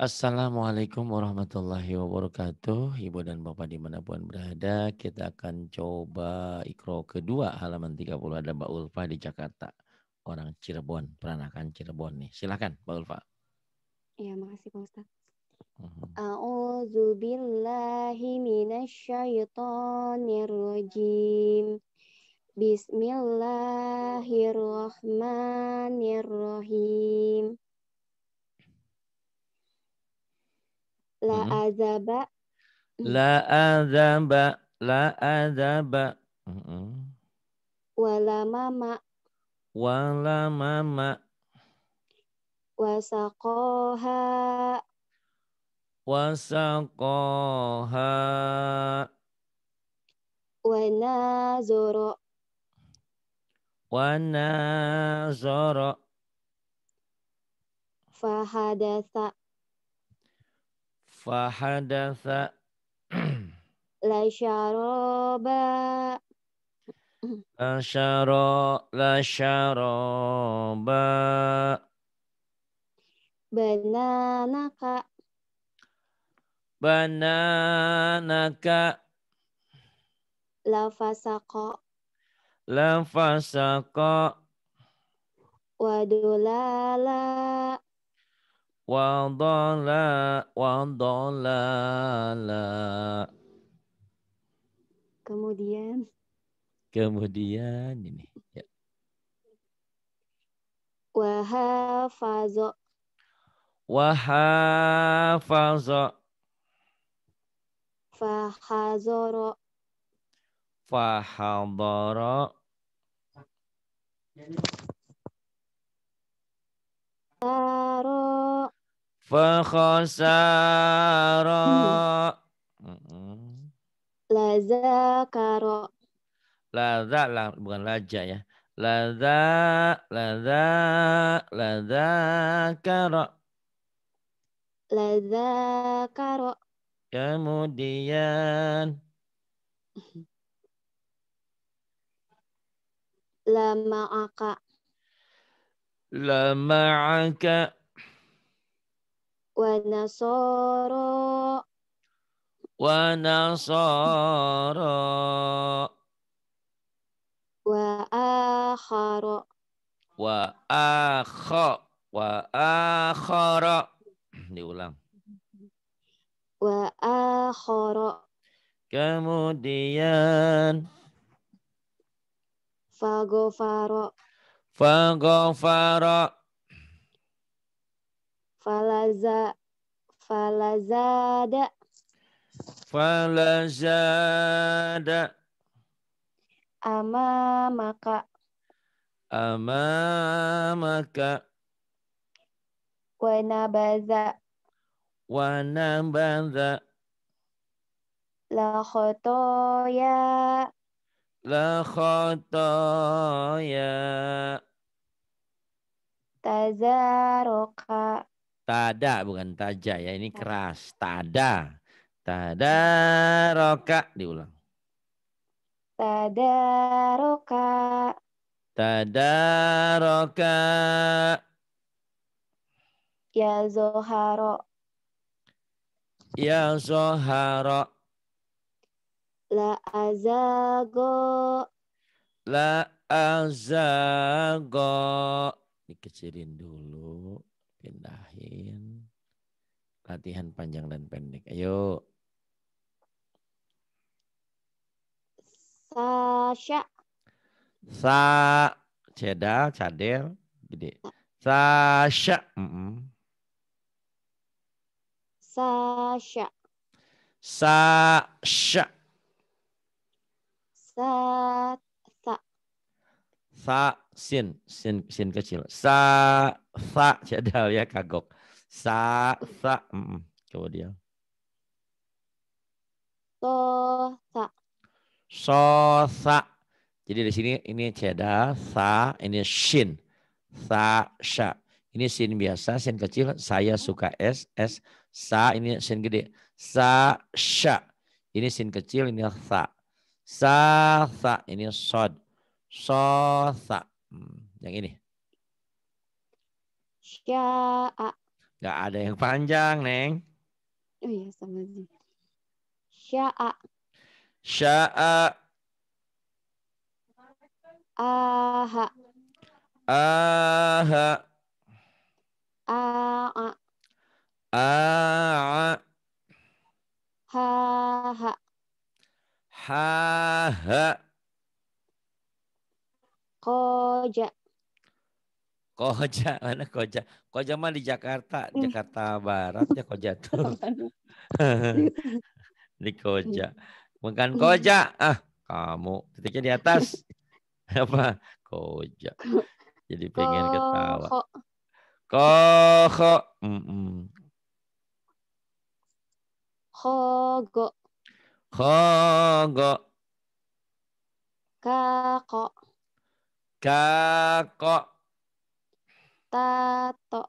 Assalamualaikum warahmatullahi wabarakatuh. Ibu dan Bapak dimanapun berada, kita akan coba ikro kedua halaman 30 ada Mbak Ulfa di Jakarta. Orang Cirebon, peranakan Cirebon nih. Silahkan Mbak Ulfa. Iya, makasih Pak Ustaz. Mhm. A'udzu billahi minasyaitonir rajim. Bismillahirrahmanirrahim. La hmm. azaba. La azaba. La azaba. Hmm. Wala mama. Wala mama. Wasakoha. Wasakoha. Wanazoro. Wanazoro. Fahadasa fahadatha la syaraba la syara la syaraba bananaka bananaka la fasaqa la fasaqa wadulala Wadola, wadolala. Kemudian. Kemudian ini. Ya. Wahafazo. Wahafazo. Fahazoro. Fahadoro. Taro. Fakhasara. Lazakaro. Laza la, bukan laja ya. Laza laza laza karo. Laza karo. Kemudian. Lama'aka. Lama'aka. Lama Wanasoro. Wanasoro. Wa akharo. Wa akho. Wa akharo. Diulang. Wa akharo. Kemudian. Fagofaro. Fagofaro. Fagofaro falaza falazada falazada ama maka Wana baza, Wana wanabaza la khotoya la khotoya tazaroka Tada bukan taja ya, ini keras. Tada. Tada roka diulang. Tada roka. Tada roka. Ya zoharo. Ya zoharo. La azago. La azago. Dikecilin dulu lain. Latihan panjang dan pendek. Ayo. Sasha. Sa cedal, cadel, gede. Sasha. Mm -mm. Sasha. Sasha. Sa sa. Sa sin sin sin kecil. Sa sa cedal ya kagok. Sa, sa. Mm -mm. Coba dia. so sa. Jadi di sini ini ceda, sa, ini shin. Sa, sha. Ini shin biasa, shin kecil, saya suka S, S, sa, ini shin gede. Sa, sha. Ini shin kecil, ini sa. Sa, sa, ini sod. So, sa. Hmm, yang ini. -a gak ada yang panjang, Neng. Oh iya, sama sih. Sya'a. Sya'a. Aha. Aha. A'a. A'a. Ha-ha. Ha-ha. Koja. Koja, mana koja? Kok zaman di Jakarta, hmm. Jakarta Barat ya kok jatuh. di Koja. Bukan hmm. Koja. Ah, kamu titiknya di atas. Apa? Koja. Jadi pengen ketawa. Koho. Mm -mm. Hogo. Hogo. Kako. Kako. Tato.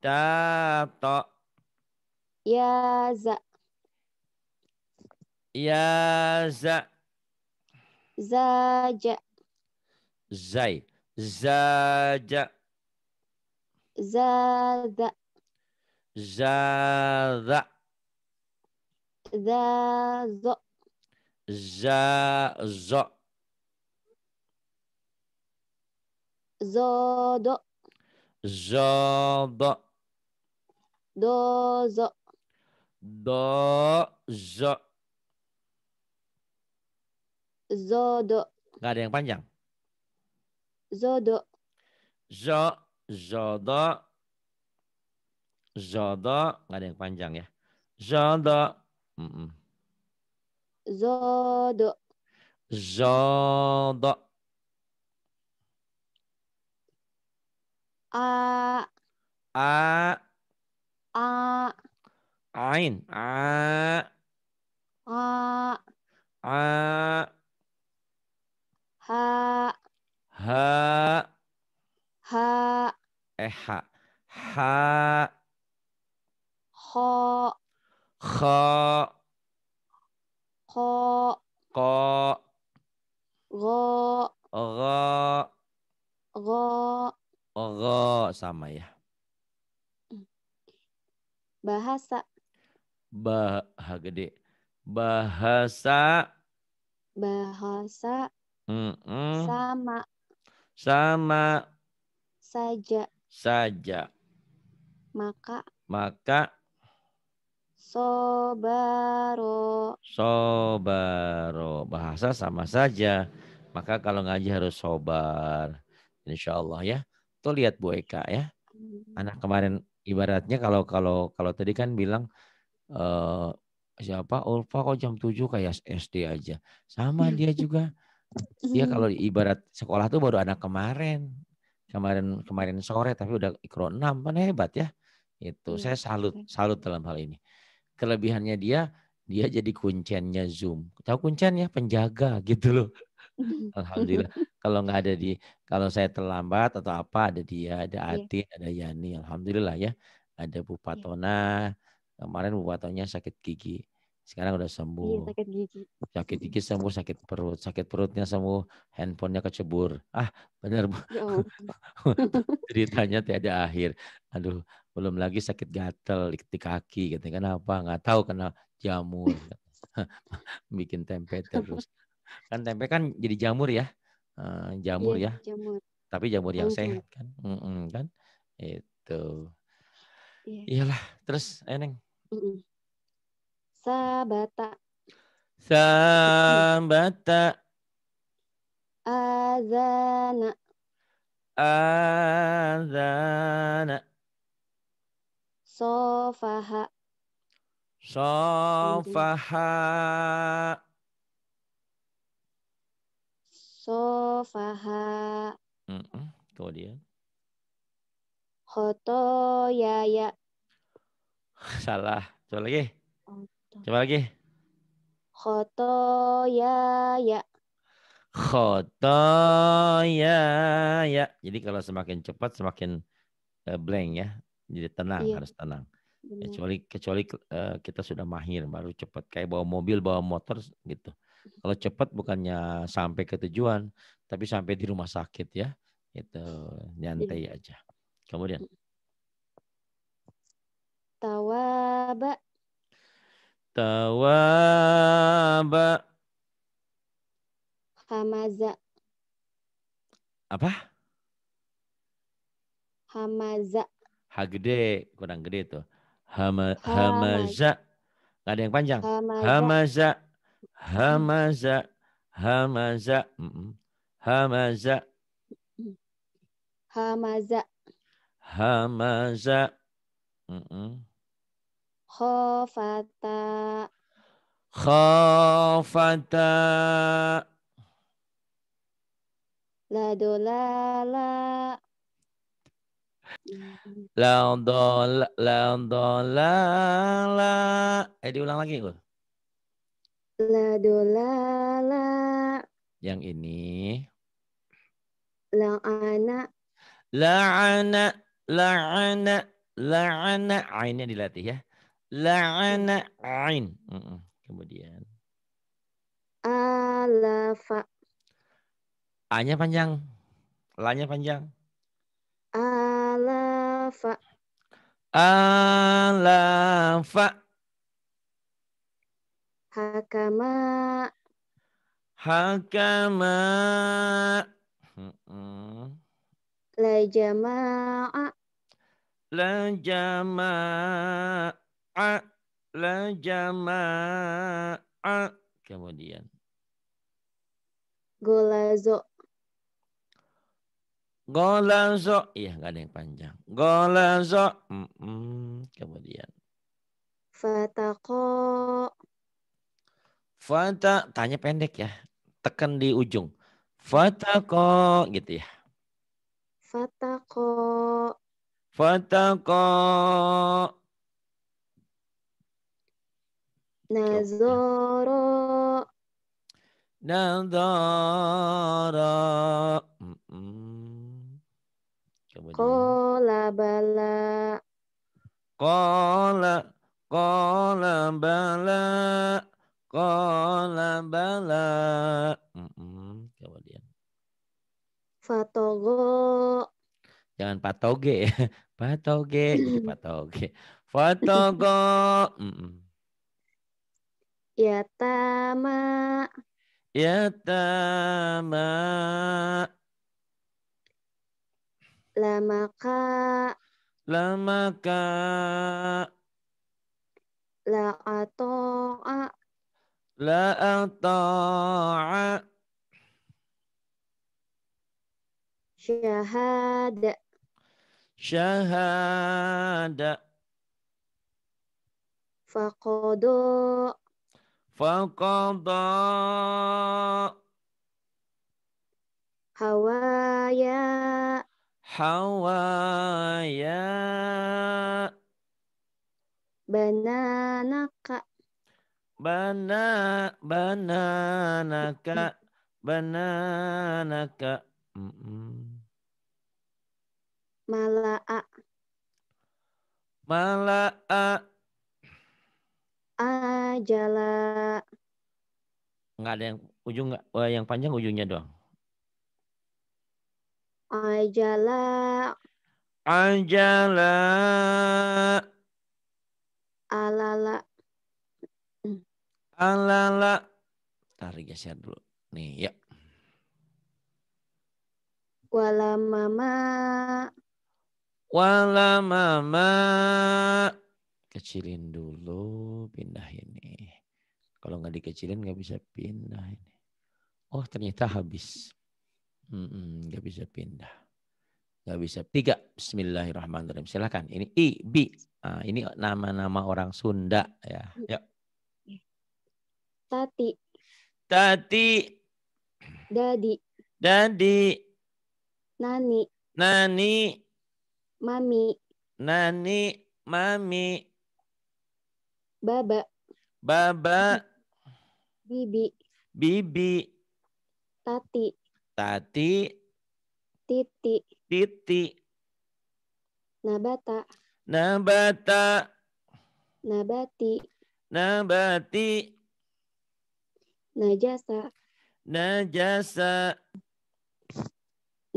Dato. Yaza. Yaza. Zaja. Zai. Zaja. Zada. Zada. Zazo. Zazo. Zodo. Jad. do, do, Zod. Gak ada yang panjang. Zod. Ja, jada. Jada. Gak ada yang panjang ya. Jada. Mm -mm. Zod. Jada. A. A. A. عين ع ع ع ها ها ها إحا ح خ خ pertama ya? Bahasa. Bah gede. Bahasa. Bahasa. Mm -mm. Sama. Sama. Saja. Saja. Maka. Maka. Sobaro. Sobaro. Bahasa sama saja. Maka kalau ngaji harus sobar. Insya Allah ya tuh lihat Bu Eka ya. Hmm. Anak kemarin ibaratnya kalau kalau kalau tadi kan bilang eh, siapa Ulfa kok jam 7 kayak SD aja. Sama hmm. dia juga. Dia hmm. kalau ibarat sekolah tuh baru anak kemarin. Kemarin kemarin sore tapi udah ikro 6 kan hebat ya. Itu saya salut salut dalam hal ini. Kelebihannya dia dia jadi kuncennya Zoom. Tahu kuncennya penjaga gitu loh. Alhamdulillah. kalau nggak ada di, kalau saya terlambat atau apa ada dia, ada iya. Ati, yeah. ada Yani. Alhamdulillah ya. Ada Bu iya. Patona. Kemarin Bu Patonya sakit gigi. Sekarang udah sembuh. Yeah, sakit gigi. Sakit gigi sembuh, sakit perut. Sakit perutnya sembuh, handphonenya kecebur. Ah, benar Bu. Ya Ceritanya tiada akhir. Aduh, belum lagi sakit gatel di, di kaki. Gitu. Kenapa? Nggak tahu kena jamur. Bikin tempe terus kan tempe kan jadi jamur ya uh, jamur ya, ya. Jamur. tapi jamur yang okay. sehat kan mm -mm, kan itu ya. iyalah terus eneng mm sabata sabata azana azana sofaha sofaha sofaha. Mm -mm. Kemudian. ya. Salah. Coba lagi. Coba lagi. ya ya. Jadi kalau semakin cepat semakin eh, blank ya. Jadi tenang, iya. harus tenang. Kecuali kecuali eh, kita sudah mahir baru cepat kayak bawa mobil, bawa motor gitu. Kalau cepat bukannya sampai ke tujuan, tapi sampai di rumah sakit ya. Itu nyantai iya. aja. Kemudian. Tawaba. Tawaba. Hamaza. Apa? Hamaza. ha gede, kurang gede tuh. Hama, hamaza. Gak ada yang panjang. Hamaza. hamaza. Hamaza, hamaza, hamaza. Hamaza. Hamaza. Khafata. Khafata. La dolala. La dolala. La dolala. Eh diulang lagi, La do la la. Yang ini. La ana. La ana. Ainnya dilatih ya. La ana. ain. Kemudian. Alafa. A-nya panjang. La-nya panjang. Alafa. Alafa. Hakama. Hakama. La jama'a. La jama'a. La jama'a. Kemudian. Golazo. Golazo. Iya, nggak ada yang panjang. Golazo. Mm -mm. Kemudian. Fatako. Fata tanya pendek ya. Tekan di ujung. Fata ko gitu ya. Fata ko. Nazoro. Nazoro. Mm -mm. Kola bala. Kola. Kola bala. Qala bala. Mm -mm. Fatogo. Jangan patoge ya. Patoge. Gitu patoge. Fatogo. Mm -mm. Yatama. Yatama. Lamaka. Lamaka. La atoa. لا أطاع شهادة شهادة فقضاء فقضاء هوايا حوايا بنانق Bana bana bananaka. bana -mm. Malaa. Malaa. Ajala. nggak ada yang ujung nggak eh, yang panjang ujungnya doang. Ajala. Ajala. Alala. Alala. Tarik geser dulu. Nih, ya. Wala mama. Wala mama. Kecilin dulu, pindah ini. Kalau nggak dikecilin nggak bisa pindah ini. Oh ternyata habis. Mm -mm, bisa pindah. Nggak bisa. Tiga. Bismillahirrahmanirrahim. Silahkan. Ini I, B. Nah, ini nama-nama orang Sunda ya. Mm. Yuk. Tati. Tati. Dadi. Dadi. Nani. Nani. Mami. Nani. Mami. Baba. Baba. Bibi. Bibi. Tati. Tati. Titi. Titi. Nabata. Nabata. Nabati. Nabati najasa najasa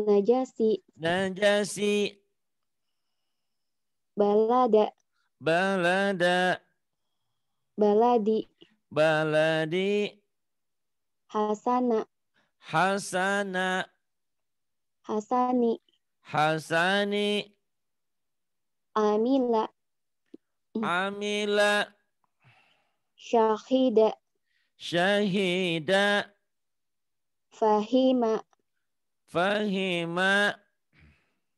najasi najasi balada balada baladi baladi hasana hasana hasani hasani amila amila syahida Syahida. Fahima. Fahima.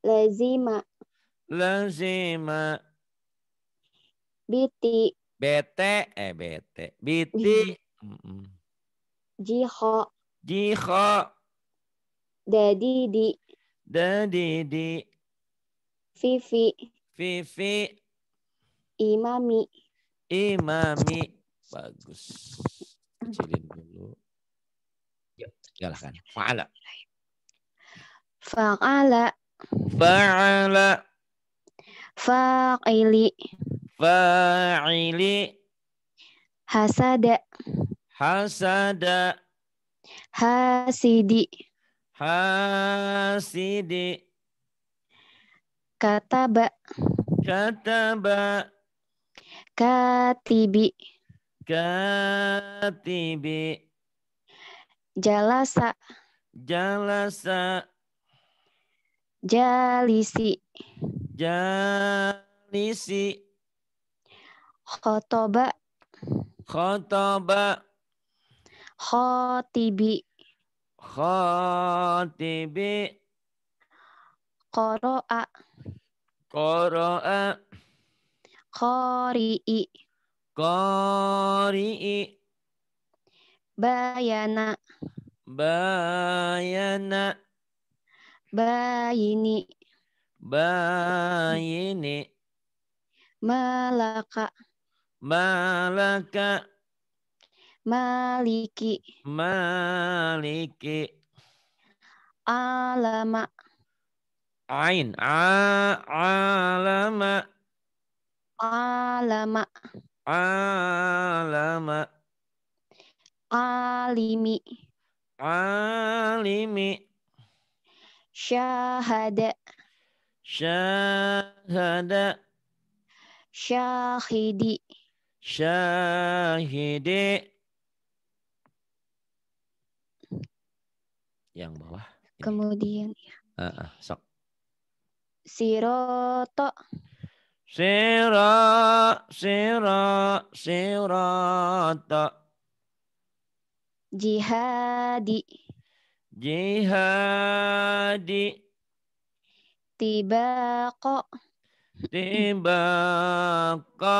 Lazima. Lazima. Biti. Bete. Eh, bete. Biti. Jiho. Jiho. Dadidi. Dadidi. Vivi. Vivi. Imami. Imami. Bagus kecilin dulu. Yuk, silakan. Fa'ala. Fa'ala. Fa'ala. Fa'ili. Fa'ili. Hasada. Hasada. Hasidi. Hasidi. Kataba. Kataba. Katibi katibi jalasa jalasa jalisi jalisi khotoba khotoba khotibi khotibi Koroa. Koroa. qari'i Qari'i. Bayana. Bayana. Bayini. Bayini. Malaka. Malaka. Maliki. Maliki. Alama. Ain. A alama. Alama. Alama. Alimi. Alimi. Syahada. Syahada. Syahidi. Syahidi. Yang bawah. Kemudian. Uh, uh, sok. Siroto. Sira, sira, sirata. Jihadi. Jihadi. Tibako. Tibako.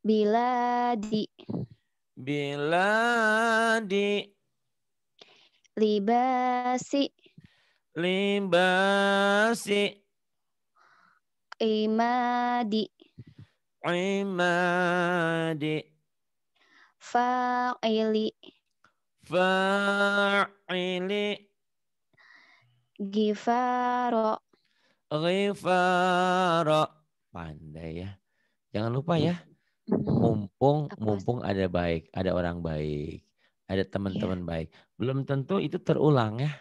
Bila di. Libasi. Libasi Imadi. Imadi. Fa'ili. Fa'ili. Gifaro. Gifaro. Pandai ya. Jangan lupa ya. Mm-hmm. Mumpung Apa mumpung ada baik, ada orang baik, ada teman-teman ya. baik. Belum tentu itu terulang ya.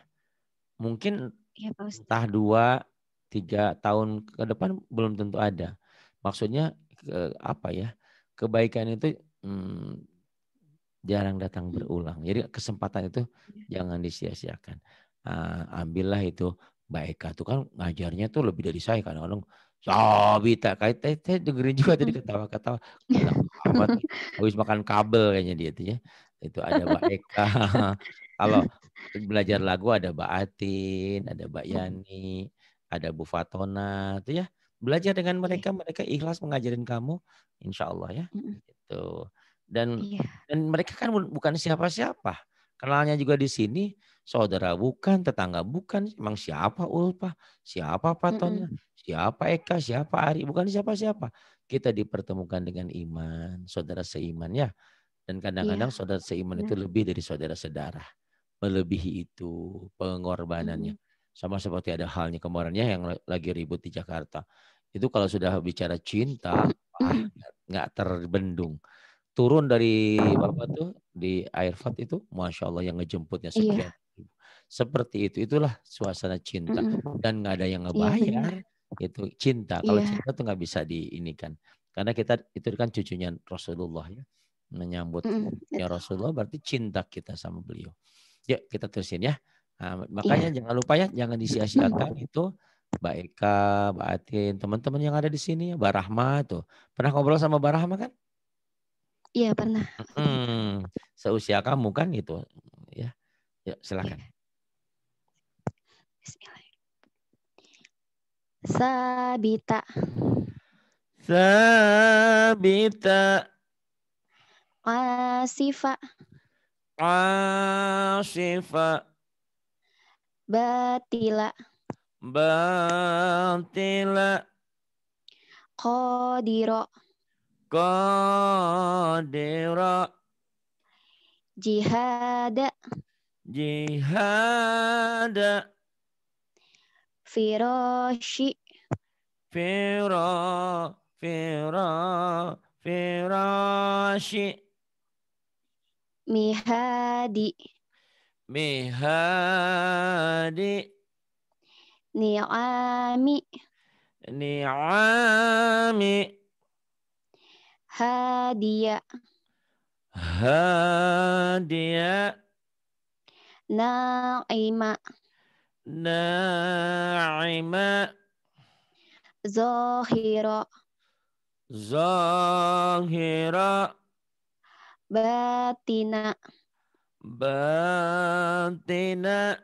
Mungkin ya, entah dua, tiga tahun ke depan belum tentu ada. Maksudnya ke, apa ya? Kebaikan itu hmm, jarang datang berulang. Jadi kesempatan itu iya. jangan disia-siakan. Uh, ambillah itu baik itu kan ngajarnya tuh lebih dari saya kan orang Sobita, kayak teh teh dengerin juga tadi ketawa-ketawa. Habis makan kabel kayaknya dia tuh ya. Itu ada baik Kalau belajar lagu ada Mbak Atin, ada Mbak oh. Yani, ada Bu Fatona itu ya belajar dengan iya. mereka mereka ikhlas mengajarin kamu insya Allah ya mm. dan iya. dan mereka kan bukan siapa-siapa kenalnya juga di sini saudara bukan tetangga bukan emang siapa Ulpa siapa Fatona siapa Eka siapa Ari bukan siapa-siapa kita dipertemukan dengan iman saudara seiman ya dan kadang-kadang yeah. saudara seiman itu lebih dari saudara sedarah melebihi itu pengorbanannya mm sama seperti ada halnya kemarinnya yang lagi ribut di Jakarta. Itu kalau sudah bicara cinta, nggak terbendung. Turun dari apa tuh di Airfat itu, masya Allah yang ngejemputnya iya. sekian. Iya. Seperti itu, itulah suasana cinta mm -hmm. dan nggak ada yang iya, ngebayar. Iya, itu cinta. Kalau yeah. cinta tuh nggak bisa di ini kan karena kita itu kan cucunya Rasulullah ya menyambut mm, ya Rasulullah berarti cinta kita sama beliau. Yuk kita terusin ya. Nah, iya. makanya yeah. jangan lupa ya, jangan disia-siakan itu Mbak Eka, Mbak Atin, teman-teman yang ada di sini, ya, Mbak Rahma tuh. Pernah ngobrol sama Mbak Rahma kan? Iya pernah. Hmm, seusia kamu kan gitu, ya. Yuk ya, silakan. Sabita. Sabita. Asifa. Asifa. Batila. Batila. Kodiro. Kodiro. Jihada. Jihada. Firashi. Firo. Firo. Firashi. Mihadi mihadi ni'ami ni'ami hadiah, hadiah, na'ima na'ima zahira zahira batina Batina.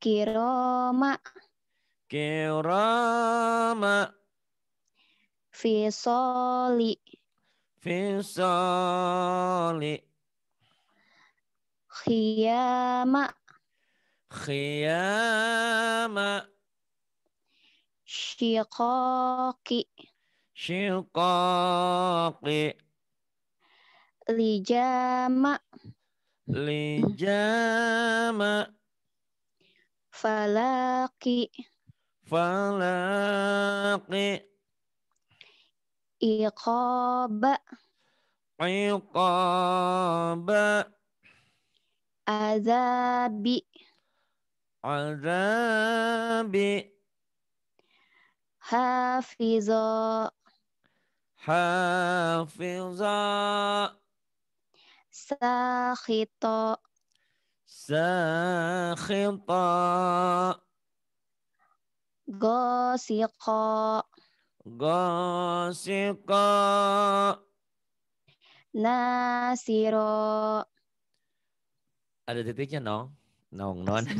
Kiroma. Kiroma. Fisoli. Fisoli. Khiyama. Khiyama. Shikoki. Shikoki. Lijama. Lijama lijama falaki falaki iqaba iqaba azabi azabi hafizah, hafizah. Sakhita. Sakhita. Gosiqa. Gosiqa. Nasiro. Ada titiknya nong? Nong non.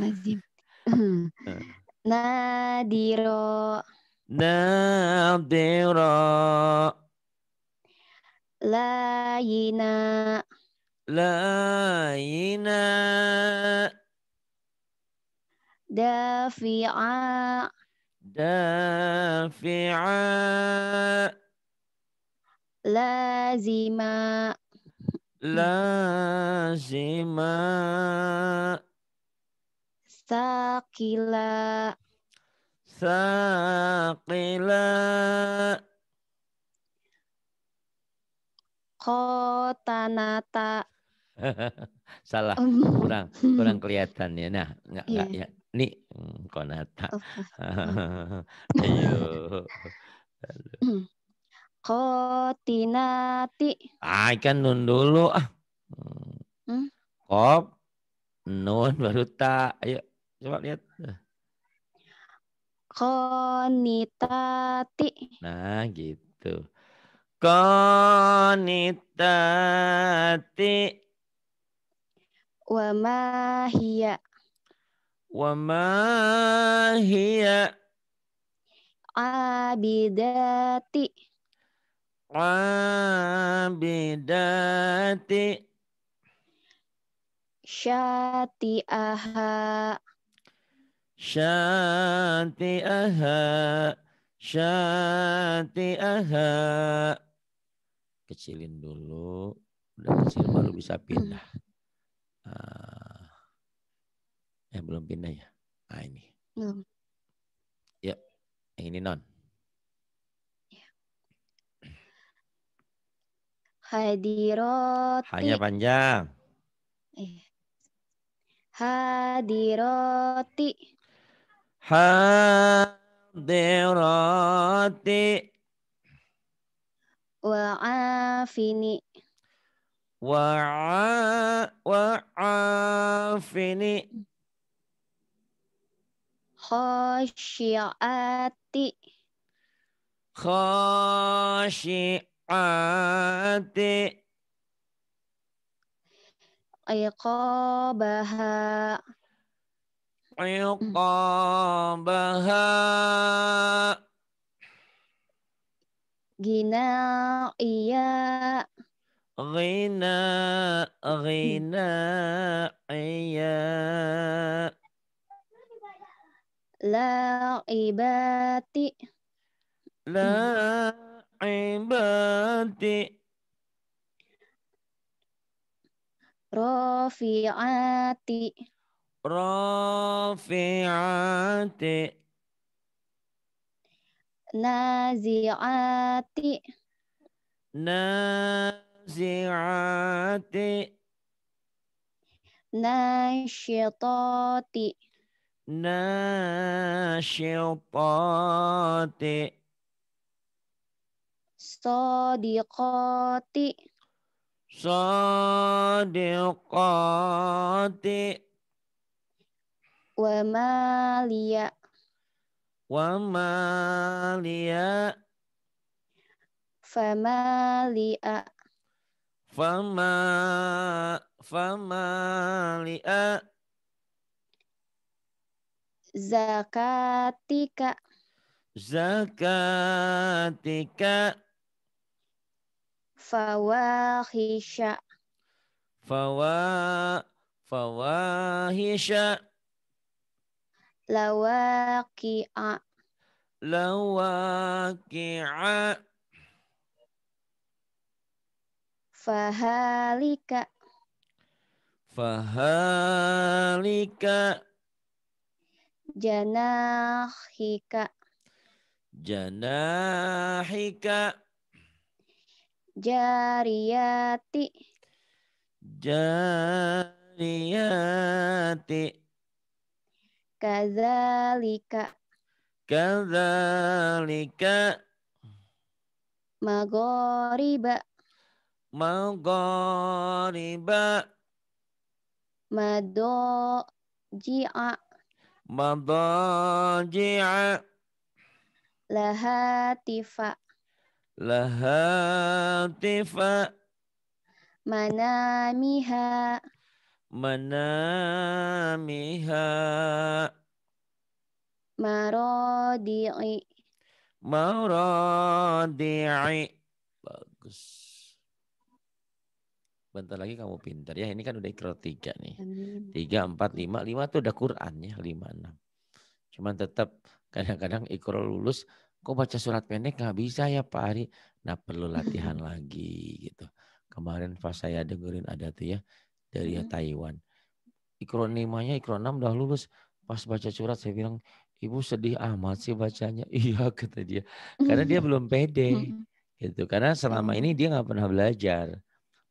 Eh. Nadiro. Nadiro. Layina laina, Dafi'a. Dafi'a. Lazima. Lazima. Sakila. Sakila. Nata. Salah, oh. kurang kurang kelihatan ya. Nah, nggak yeah. Gak, ya. Nih, hmm, konata. Oh, Ayo. Kotinati. Ah, ikan nun dulu ah. Hmm? Kop, nun baru tak. Ayo coba lihat. Konitati. Nah, gitu. Konitati. Wa ma hiya. Wa ma hiya. Abidati. Abidati. aha Syati'aha. aha Kecilin dulu. Udah kecil baru bisa pindah. Uh, eh belum pindah ya. Nah ini. Belum. Ya, yang ini non. Ya. Hadiroti. Hanya panjang. Eh. Hadiroti. Hadiroti. Wa'afini wa'afini khasyiati khasyiati iqabaha iqabaha gina iya Ghina, ghina, iya. La ibati. La ibati. Rafi'ati. Rafi'ati. Nazi'ati. Nazi'ati nazi'ati nasyitati nasyitati sadiqati sadiqati wa maliya wa maliya famali'a Fama fama li'a zakatika zakatika fawahisha fawa fawahisha lawakia lawakia Fahalika. Fahalika. Janahika. Janahika. Jariyati. Jariyati. Kazalika. Kazalika. Magoriba. Maghariba. Madoji'a. Madoji'a. Lahatifa. Lahatifa. Manamiha. Manamiha. Marodi'i. Marodi'i. Bagus. Bentar lagi kamu pintar ya. Ini kan udah ikro tiga nih. Tiga, empat, lima. Lima tuh udah Quran ya Lima, enam. Cuman tetap kadang-kadang ikro lulus. Kok baca surat pendek gak bisa ya Pak Ari? Nah perlu latihan lagi gitu. Kemarin pas saya dengerin ada tuh ya. Dari hmm. Taiwan. Ikro limanya, ikro enam udah lulus. Pas baca surat saya bilang, ibu sedih amat sih bacanya. Iya kata dia. Karena dia belum pede. Gitu. Karena selama ini iya. dia gak pernah belajar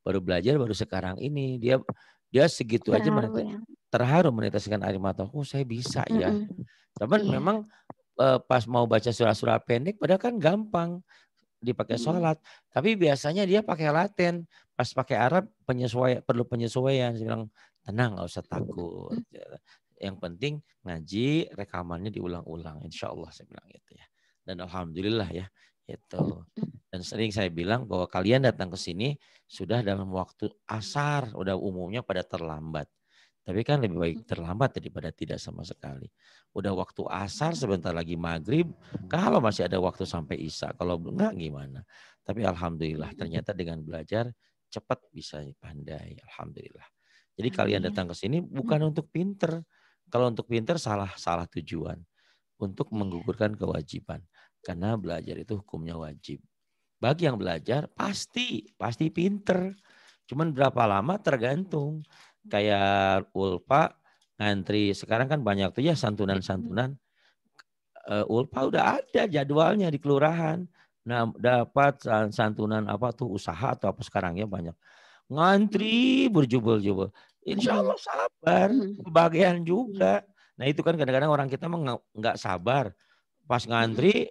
baru belajar baru sekarang ini dia dia segitu terharu, aja menetes, ya. terharu meneteskan air mata oh saya bisa mm -hmm. ya teman yeah. memang uh, pas mau baca surat-surat pendek padahal kan gampang dipakai sholat tapi biasanya dia pakai laten pas pakai Arab penyesuaian perlu penyesuaian saya bilang tenang nggak usah takut mm. yang penting ngaji rekamannya diulang-ulang insyaallah saya bilang gitu ya dan alhamdulillah ya itu. Dan sering saya bilang bahwa kalian datang ke sini sudah dalam waktu asar, udah umumnya pada terlambat. Tapi kan lebih baik terlambat daripada tidak sama sekali. Udah waktu asar sebentar lagi maghrib, kalau masih ada waktu sampai isya, kalau enggak gimana. Tapi alhamdulillah ternyata dengan belajar cepat bisa pandai, alhamdulillah. Jadi kalian datang ke sini bukan untuk pinter. Kalau untuk pinter salah salah tujuan. Untuk menggugurkan kewajiban. Karena belajar itu hukumnya wajib. Bagi yang belajar pasti, pasti pinter. Cuman berapa lama tergantung. Kayak Ulpa ngantri sekarang kan banyak tuh ya santunan-santunan. Uh, Ulpa udah ada jadwalnya di kelurahan. Nah, dapat santunan apa tuh usaha atau apa sekarang ya banyak. Ngantri berjubel-jubel. Insya Allah sabar, kebahagiaan juga. Nah itu kan kadang-kadang orang kita nggak sabar. Pas ngantri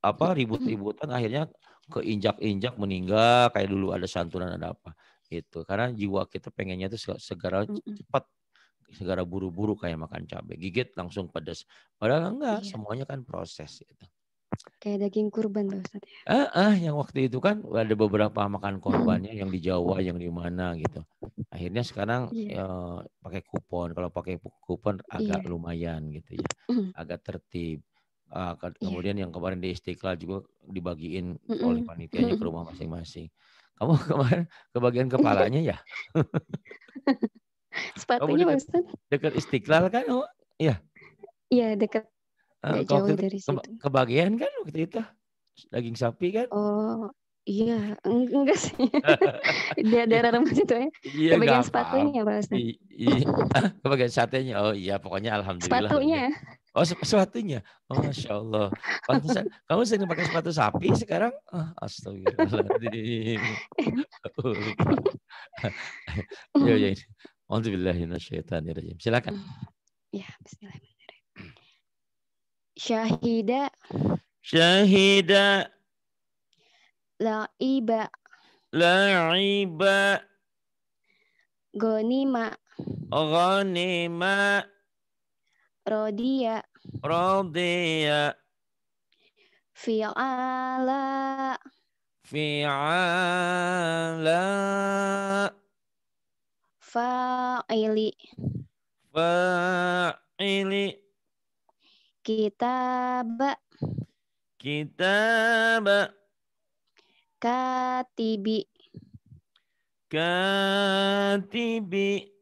apa ribut-ributan akhirnya keinjak-injak meninggal kayak dulu ada santunan ada apa itu karena jiwa kita pengennya itu segera cepat segera buru-buru kayak makan cabai gigit langsung pedas padahal enggak iya. semuanya kan proses itu kayak daging kurban tuh Ustaz ya ah, ah yang waktu itu kan ada beberapa makan korbannya yang di Jawa yang di mana gitu akhirnya sekarang iya. ya, pakai kupon kalau pakai kupon agak iya. lumayan gitu ya agak tertib Uh, ke yeah. kemudian yang kemarin di Istiqlal juga dibagiin mm -mm. oleh panitianya ke rumah masing-masing. Kamu kemarin kebagian kepalanya ya? Sepatunya Kamu dekat, Istiqlal kan? Oh, iya. Iya, dekat Uh, ah, jauh dari ke, situ. Kebagian kan waktu itu daging sapi kan? Oh iya enggak sih. Di daerah rumah situ ya. Iya, kebagian sepatunya bahasnya. Iya, kebagian satenya. Oh iya pokoknya alhamdulillah. Sepatunya. Oh sepatunya, oh, masya Allah. kamu sering pakai sepatu sapi sekarang? Oh, Astagfirullahaladzim. ya ya ini. Alhamdulillahirobbilalamin. Silakan. Mm, ya Bismillahirrahmanirrahim. Syahida. Syahida. La'iba. La'iba. Gonima. Gonima. Rodia. Rodia. Fi'ala. Fi'ala. Fa'ili. Fa'ili. Kitaba. Kitaba. Katibi. Katibi.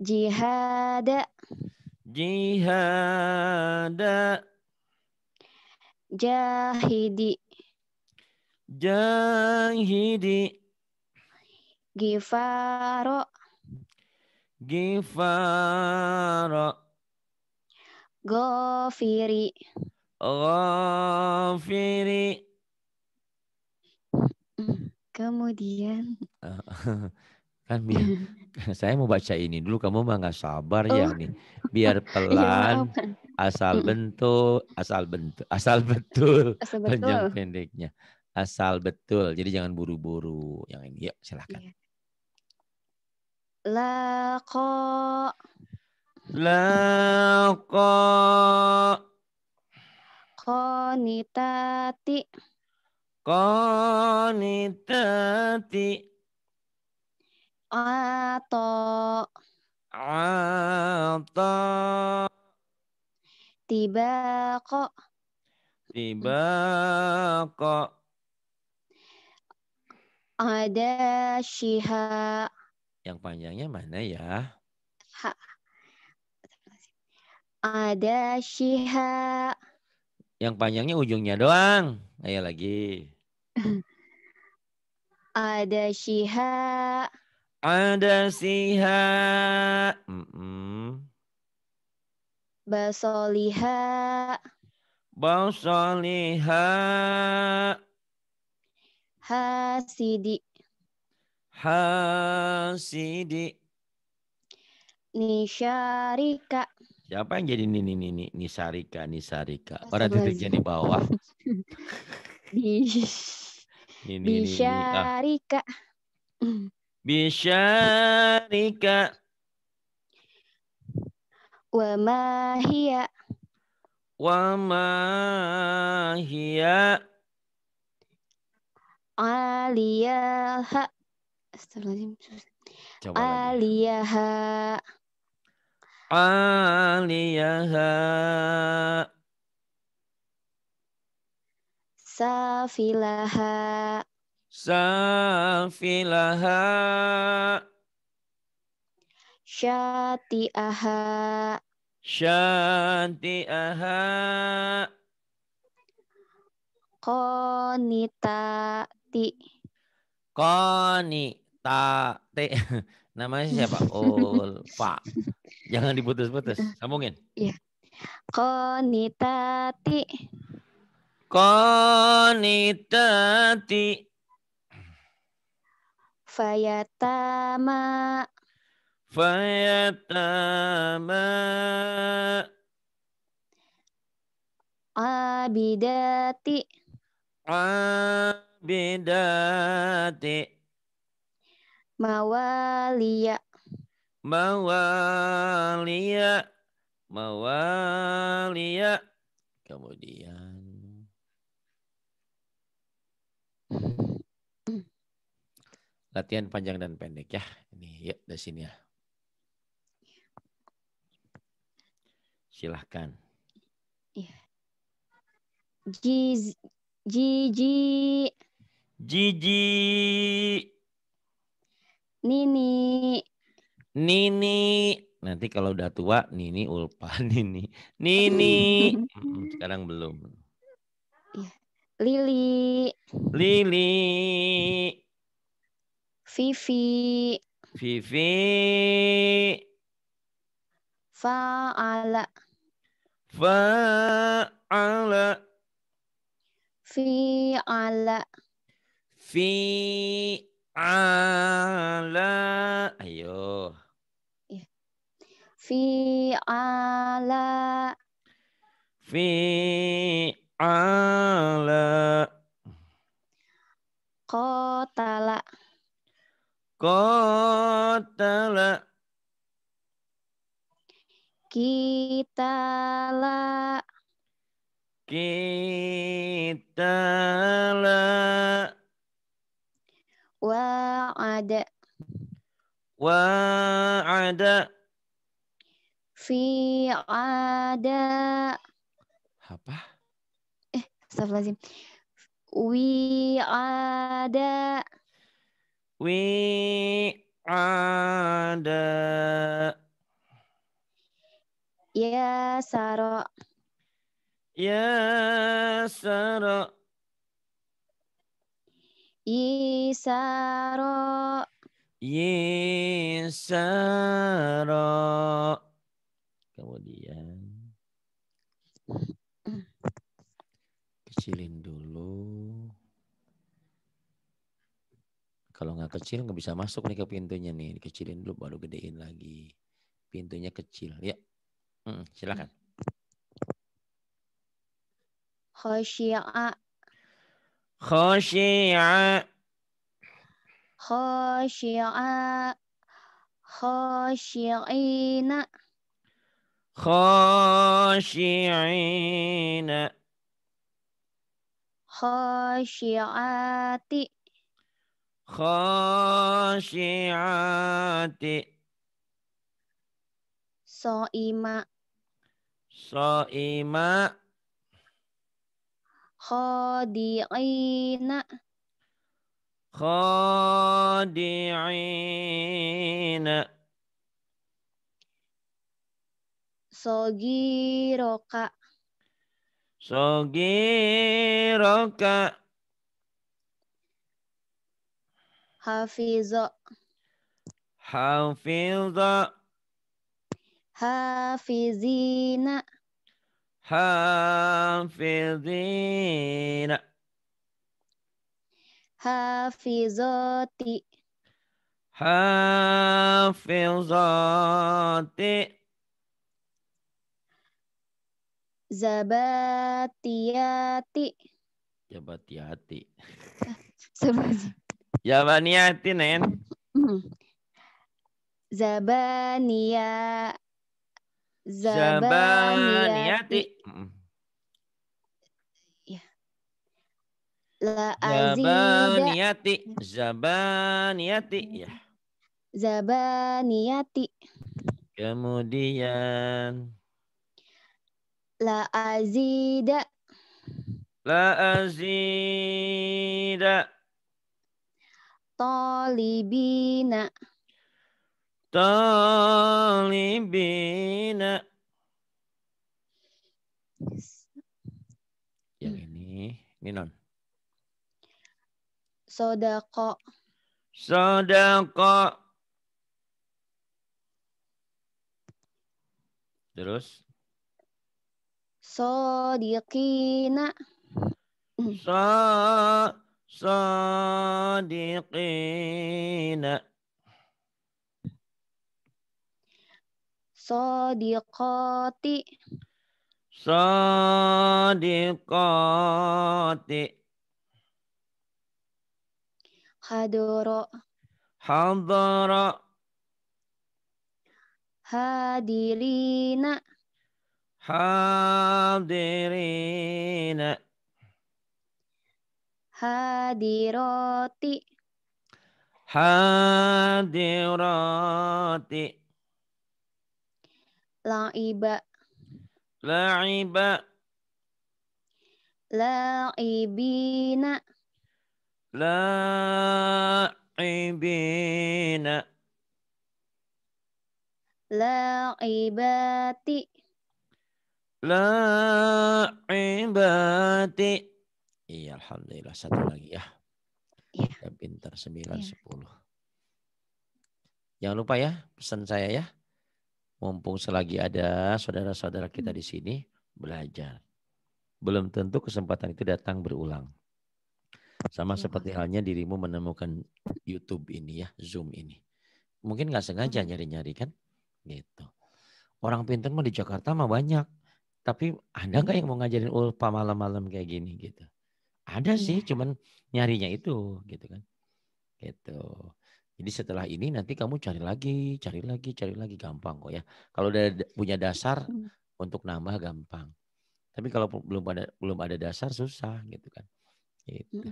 Jihada. Jihada. Jahidi. Jahidi. Gifaro. Gifaro. Gofiri. Gofiri. Hmm, kemudian. kan biar saya mau baca ini dulu kamu mah nggak sabar ya oh. ya nih biar iya, pelan asal hmm. bentuk asal bentuk asal betul asal betul. panjang pendeknya asal betul jadi jangan buru-buru yang ini yuk silahkan ko Laqa. Iya. Laqa. konitati. Ato. Ato. Tiba kok. Tiba kok. Ada syiha. Yang panjangnya mana ya? Ha. Ada syiha. Yang panjangnya ujungnya doang. Ayo lagi. Ada syiha. Ada siha, basoliha basoliha hasidi hasidi nisharika Siapa yang jadi Nini Nini Nisarika Nisarika? Orang titik jadi bawah. Ah. nisharika Bisharika, Wa ma hiya. Wa ma hiya. Aliyaha. Astagfirullahaladzim. Aliyaha. Safilaha. Safilaha. Syati'aha. Syati'aha. Konita ti. Konita ti. Namanya siapa? Oh, Pak. Jangan diputus-putus. Sambungin. Iya. Konita ti. Konita ti. Fayatama. Fayatama. Abidati. Abidati. Mawaliya. Mawaliya. Mawaliya. Kemudian latihan panjang dan pendek ya. Ini ya dari sini ya. Silahkan. Iya. Giz Gigi. Nini. Nini. Nanti kalau udah tua, Nini ulpan Nini. Nini. Hmm, sekarang belum. Iya. Lili. Lili. Vivi. Vivi. Fa'ala. Fa'ala. Fi'ala. Fi'ala. Ayo. Iya. Fi'ala. Fi'ala. Kotala. Kita kita Qatala ada, wa Wa'ada Wa'ada ada. Apa? Eh, wi ada ada Ya Saro. Ya Saro. Yisaro. Yisaro. Kemudian mm. kecilin dulu. Kalau nggak kecil nggak bisa masuk nih ke pintunya nih. kecilin dulu baru gedein lagi. Pintunya kecil. Ya, mm, silakan. Khosyi'a. Khosyi'a. Khosyi'a. Khosyi'ina. Khosyi'ina. Khosyi'ati khashiati soima soima khadi'ina khadi'ina sogiroka sogiroka Hafizo. Hafizo. Hafizina. Hafizina. Hafizoti. Hafizoti. Zabatiyati. Zabatiyati. Sama Zabaniyatin, En. Mm-hmm. Zabaniya. Zabaniyati. Mm-hmm. Ya. La Zabaniyati. Zabaniyati. Ya. Zabaniyati. Kemudian. La azida. La azida. Talibina. Talibina. Yang ini, ini non. Sodako. Sodako. Terus? Sodikina. sodikina Sadiqina. Sadiqati. Sadiqati. Hadoro. Hadara. Hadirina. Hadirina. Hadiroti. Hadiroti. La'iba. La'iba. La'ibina. La'ibina. La'ibati. La'ibati. Iya, alhamdulillah. Satu lagi ya. Iya. Pintar sembilan iya. sepuluh. Jangan lupa ya pesan saya ya. Mumpung selagi ada saudara-saudara kita hmm. di sini belajar. Belum tentu kesempatan itu datang berulang. Sama ya. seperti halnya dirimu menemukan YouTube ini ya, Zoom ini. Mungkin nggak sengaja hmm. nyari-nyari kan? Gitu. Orang pintar mah di Jakarta mah banyak. Tapi ada nggak yang mau ngajarin ulpa malam-malam kayak gini gitu? Ada sih, iya. sih, cuman nyarinya itu gitu kan. Gitu. Jadi setelah ini nanti kamu cari lagi, cari lagi, cari lagi gampang kok ya. Kalau udah punya dasar untuk nambah gampang. Tapi kalau belum ada belum ada dasar susah gitu kan. Gitu.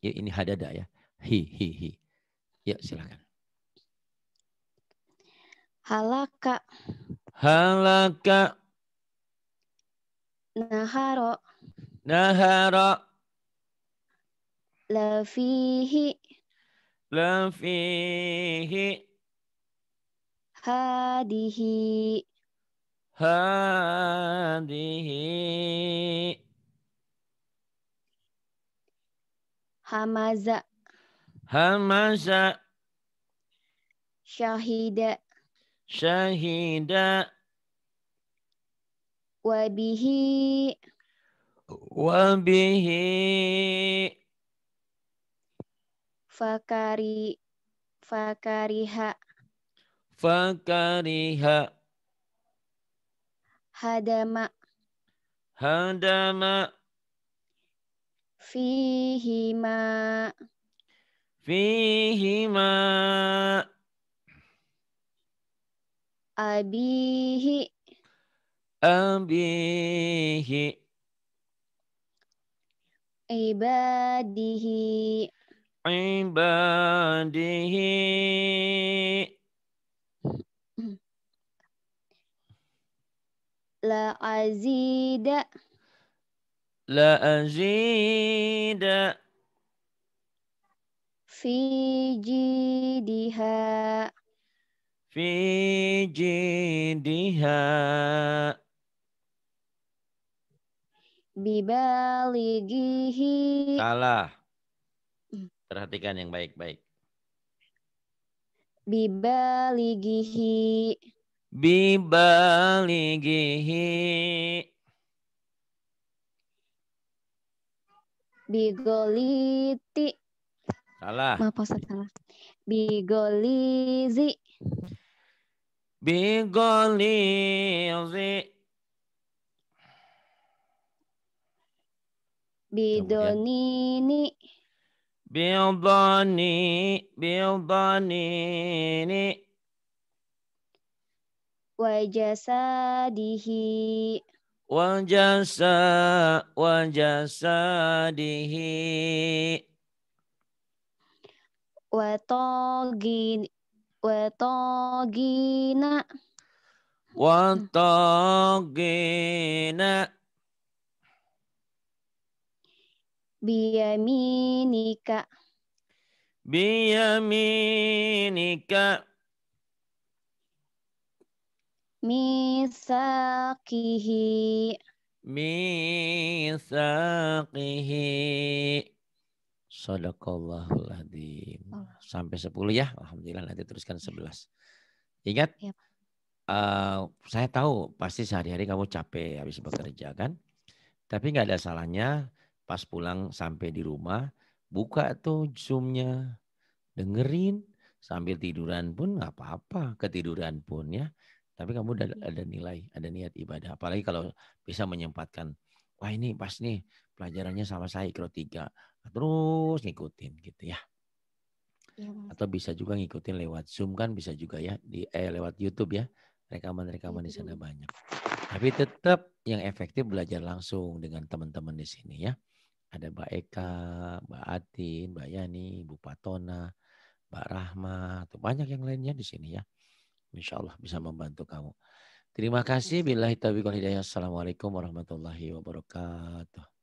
Ya, ini hadada ya. Hi hi hi. Ya silakan. Halaka. Halaka. Naharo. Naharo. لفيه لفيه هذه هذه همزة همزة شهيدة شهيدة وبه وبه Fakari Fakariha Fakariha Hadama Hadama Fihima Fihima Abihi Abihi Ibadihi al la azida, la azida, fi jidha, fi jidha, bibali Salah. Perhatikan yang baik-baik. Bibaligihi. Bibaligihi. Bigoliti. Salah. Maaf, Ustaz, salah. Bigolizi. Bigolizi. Bidonini. Kemudian. Bildani, bildanini. Wajasadihi. Wajasa, wajasa dihi. Watogin, watogina. Watogina. biyaminika biyaminika misaqihi misaqihi Sadaqallahul adzim. Oh. Sampai 10 ya. Alhamdulillah nanti teruskan 11. Ingat ya. uh, saya tahu pasti sehari-hari kamu capek habis bekerja kan? Tapi nggak ada salahnya Pas pulang sampai di rumah, buka tuh zoomnya, dengerin sambil tiduran pun nggak apa-apa, ketiduran pun ya. Tapi kamu udah iya. ada nilai, ada niat ibadah. Apalagi kalau bisa menyempatkan, wah ini pas nih pelajarannya sama saya ikro tiga, nah, terus ngikutin gitu ya. Iya, Atau bisa juga ngikutin lewat Zoom kan bisa juga ya, di eh, lewat YouTube ya. Rekaman-rekaman di sana iya. banyak. Tapi tetap yang efektif belajar langsung dengan teman-teman di sini ya. Ada Mbak Eka, Mbak Atin, Mbak Yani, Bu Patona, Mbak Rahma, atau banyak yang lainnya di sini ya. Insya Allah bisa membantu kamu. Terima kasih. Bila hidayah. Assalamualaikum warahmatullahi wabarakatuh.